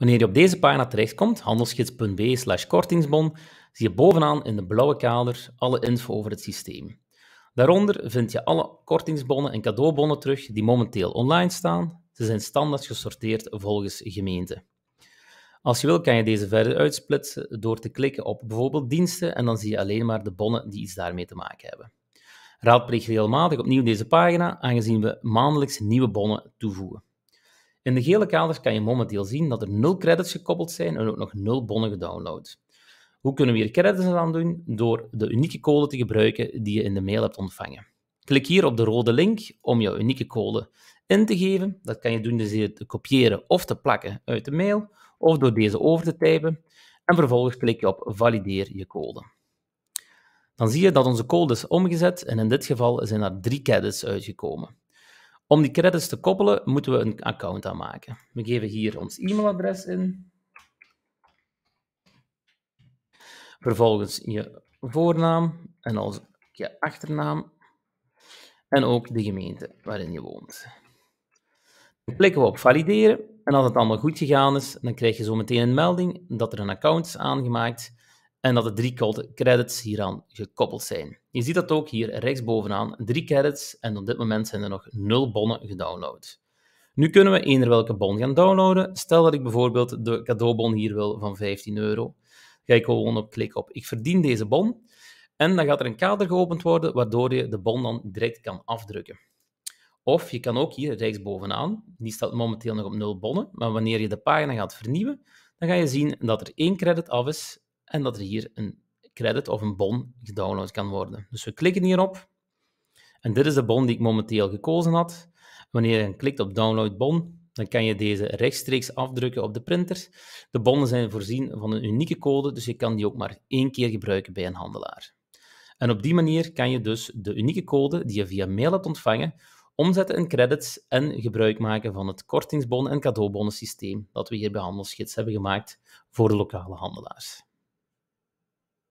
Wanneer je op deze pagina terechtkomt, handelsgids.be slash kortingsbon, zie je bovenaan in de blauwe kader alle info over het systeem. Daaronder vind je alle kortingsbonnen en cadeaubonnen terug die momenteel online staan. Ze zijn standaard gesorteerd volgens gemeente. Als je wil kan je deze verder uitsplitsen door te klikken op bijvoorbeeld diensten en dan zie je alleen maar de bonnen die iets daarmee te maken hebben. Raadpleeg regelmatig opnieuw deze pagina aangezien we maandelijks nieuwe bonnen toevoegen. In de gele kaders kan je momenteel zien dat er nul credits gekoppeld zijn en ook nog nul bonnen gedownload. Hoe kunnen we hier credits aan doen? Door de unieke code te gebruiken die je in de mail hebt ontvangen. Klik hier op de rode link om jouw unieke code in te geven. Dat kan je doen dus door dus te kopiëren of te plakken uit de mail, of door deze over te typen. En vervolgens klik je op valideer je code. Dan zie je dat onze code is omgezet en in dit geval zijn er drie credits uitgekomen. Om die credits te koppelen, moeten we een account aanmaken. We geven hier ons e-mailadres in. Vervolgens je voornaam en als je achternaam. En ook de gemeente waarin je woont. Dan klikken we op valideren. En als het allemaal goed gegaan is, dan krijg je zo meteen een melding dat er een account is aangemaakt en dat de drie credits hieraan gekoppeld zijn. Je ziet dat ook hier rechtsbovenaan, drie credits en op dit moment zijn er nog nul bonnen gedownload. Nu kunnen we eender welke bon gaan downloaden. Stel dat ik bijvoorbeeld de cadeaubon hier wil van 15 euro. Ga ik gewoon op klik op ik verdien deze bon. En dan gaat er een kader geopend worden waardoor je de bon dan direct kan afdrukken. Of je kan ook hier rechtsbovenaan, die staat momenteel nog op 0 bonnen, maar wanneer je de pagina gaat vernieuwen, dan ga je zien dat er één credit af is en dat er hier een credit of een bon gedownload kan worden. Dus we klikken hierop. En dit is de bon die ik momenteel gekozen had. Wanneer je klikt op download bon, dan kan je deze rechtstreeks afdrukken op de printer. De bonnen zijn voorzien van een unieke code, dus je kan die ook maar één keer gebruiken bij een handelaar. En op die manier kan je dus de unieke code die je via mail hebt ontvangen, omzetten in credits en gebruik maken van het kortingsbon- en cadeaubonnensysteem dat we hier bij Handelsgids hebben gemaakt voor de lokale handelaars.